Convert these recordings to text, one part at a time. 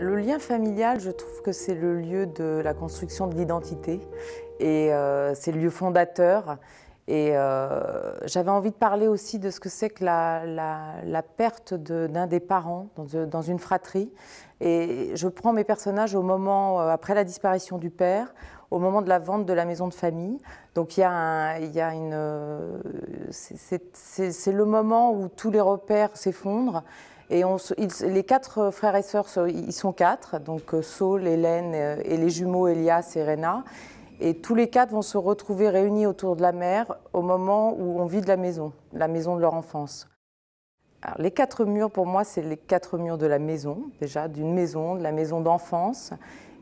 Le lien familial, je trouve que c'est le lieu de la construction de l'identité et euh, c'est le lieu fondateur. Et euh, j'avais envie de parler aussi de ce que c'est que la, perte d'un des parents dans, une fratrie. Et je prends mes personnages au moment, euh, après la disparition du père, au moment de la vente de la maison de famille. Donc il y il y a une... c'est le moment où tous les repères s'effondrent les quatre frères et sœurs, ils sont quatre, donc euh, Saul, Hélène euh, et les jumeaux Elias et Rena. Et tous les quatre vont se retrouver réunis autour de la mer au moment où on vide la maison, la maison de leur enfance. les quatre murs, pour moi, c'est les quatre murs de la maison, déjà, d'une maison, de la maison d'enfance.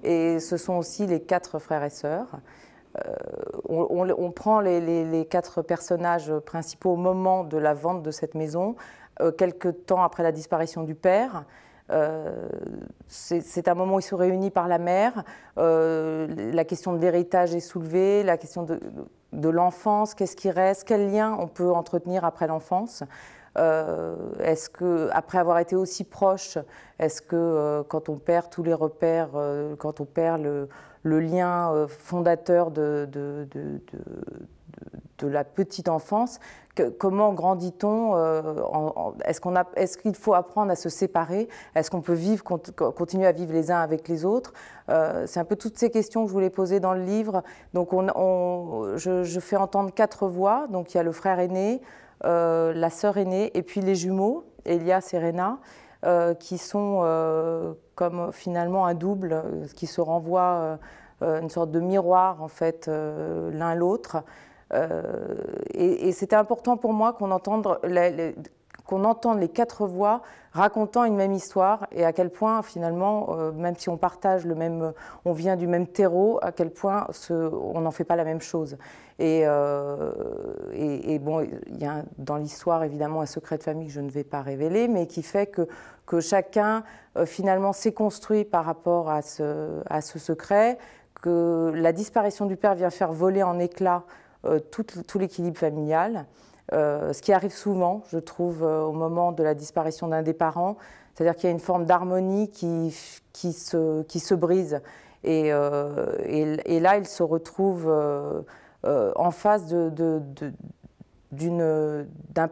Et ce sont aussi les quatre frères et sœurs. Euh, on, prend les, quatre personnages principaux au moment de la vente de cette maison, euh, quelques temps après la disparition du père. Euh, c'est un moment où ils se réunissent par la mère. Euh, la question de l'héritage est soulevée, la question de, l'enfance, qu'est-ce qui reste, quel lien on peut entretenir après l'enfance. est-ce que, après avoir été aussi proche, est-ce que quand on perd tous les repères, quand on perd le, lien fondateur de, de, de de la petite enfance. comment grandit-on euh, Est-ce qu'il faut apprendre à se séparer Est-ce qu'on peut vivre, continuer à vivre les uns avec les autres euh, C'est un peu toutes ces questions que je voulais poser dans le livre. Donc, je, fais entendre quatre voix. Donc, il y a le frère aîné, euh, la sœur aînée, et puis les jumeaux, Elias et Rena. qui sont comme finalement un double qui se renvoie une sorte de miroir en fait l'un l'autre. Euh, et, c'était important pour moi qu'on entende, qu'on entende les quatre voix racontant une même histoire et à quel point finalement, euh, même si on partage le même, on vient du même terreau, à quel point ce, on n'en fait pas la même chose. Et, euh, et, bon, il y a dans l'histoire évidemment un secret de famille que je ne vais pas révéler, mais qui fait que, que chacun finalement s'est construit par rapport à ce, à ce secret, que la disparition du père vient faire voler en éclats euh, tout, l'équilibre familial. Euh, ce qui arrive souvent, je trouve, euh, au moment de la disparition d'un des parents, c'est-à-dire qu'il y a une forme d'harmonie qui, qui, se, brise. Et, et, là, ils se retrouve en face d'un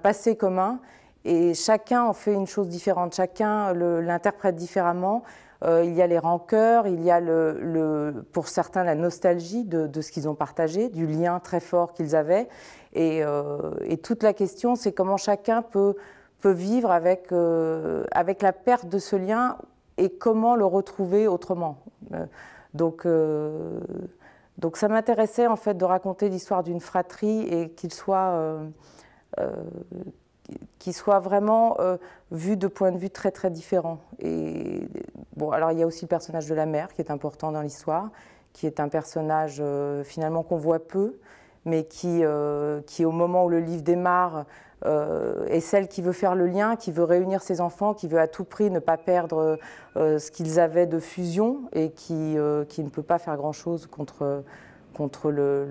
passé commun et chacun en fait une chose différente, chacun l'interprète différemment. Euh, il y a les rancœurs, il y a le, pour certains la nostalgie de, ce qu'ils ont partagé, du lien très fort qu'ils avaient. Et, euh, toute la question, c'est comment chacun peut, peut vivre avec, euh, avec la perte de ce lien et comment le retrouver autrement. donc, donc ça m'intéressait en fait de raconter l'histoire d'une fratrie et qu'il soit qui soit vraiment euh, vu de points de vue très très différents. Et bon, alors il y a aussi le personnage de la mère qui est important dans l'histoire, qui est un personnage euh, finalement qu'on voit peu, mais qui, euh, qui au moment où le livre démarre est celle qui veut faire le lien, qui veut réunir ses enfants, qui veut à tout prix ne pas perdre ce qu'ils avaient de fusion et qui, qui ne peut pas faire grand chose contre contre le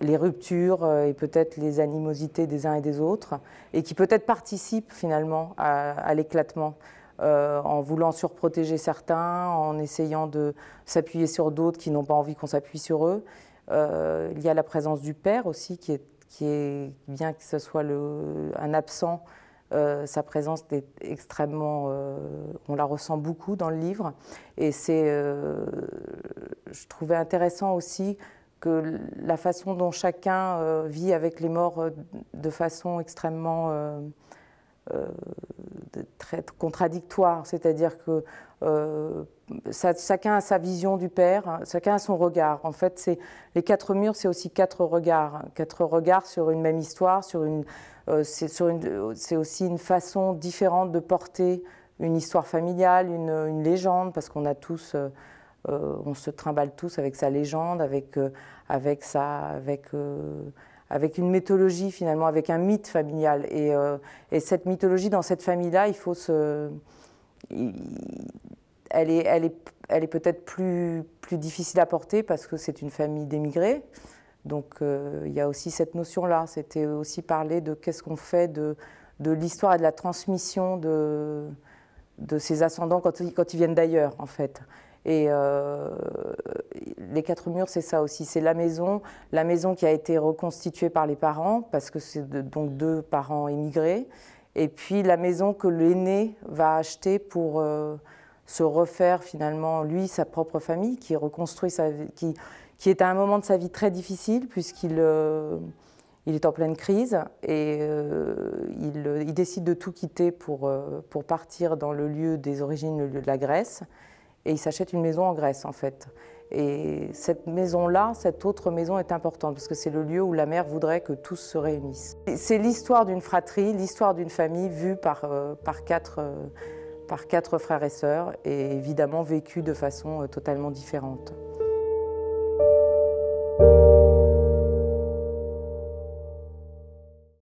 les ruptures euh, et peut-être les animosités des uns et des autres, et qui peut-être participent finalement à, l'éclatement. Euh, en voulant surprotéger certains, en essayant de s'appuyer sur d'autres qui n'ont pas envie qu'on s'appuie sur eux. Euh, il y a la présence du père aussi, qui est, qui est bien que ce soit le, un absent, sa présence est extrêmement. on la ressent beaucoup dans le livre. Et c'est. je trouvais intéressant aussi que la façon dont chacun euh, vit avec les morts euh, de façon extrêmement euh, très contradictoire, c'est-à-dire que chacun a sa vision du père, hein, chacun a son regard. En fait, c'est les quatre murs, c'est aussi quatre regards, hein. quatre regards sur une même histoire, sur une, c'est aussi une façon différente de porter une histoire familiale, une légende, parce qu'on a tous euh, on se trimballe tous avec sa légende, avec, euh, avec, euh, avec, une mythologie finalement, avec un mythe familial. Et, cette mythologie, dans cette famille-là, il faut se... Elle est, elle est, peut-être plus, difficile à porter parce que c'est une famille d'émigrés. Donc il y a aussi cette notion-là. C'était aussi parler de qu'est-ce qu'on fait de, l'histoire et de la transmission de, de ces ascendants quand, quand ils viennent d'ailleurs, en fait. Et euh, les quatre murs, c'est ça aussi. C'est la maison, la maison qui a été reconstituée par les parents, parce que c'est donc deux parents émigrés. Et puis la maison que l'aîné va acheter pour euh, se refaire finalement, lui, sa propre famille, qui reconstruit qui, est à un moment de sa vie très difficile, puisqu'il euh, est en pleine crise et il, décide de tout quitter pour, pour partir dans le lieu des origines, le lieu de la Grèce et il s'achète une maison en Grèce en fait. Et cette maison-là, cette autre maison est importante parce que c'est le lieu où la mère voudrait que tous se réunissent. C'est l'histoire d'une fratrie, l'histoire d'une famille vue par, euh, euh, quatre, frères et sœurs et évidemment vécue de façon euh, totalement différente.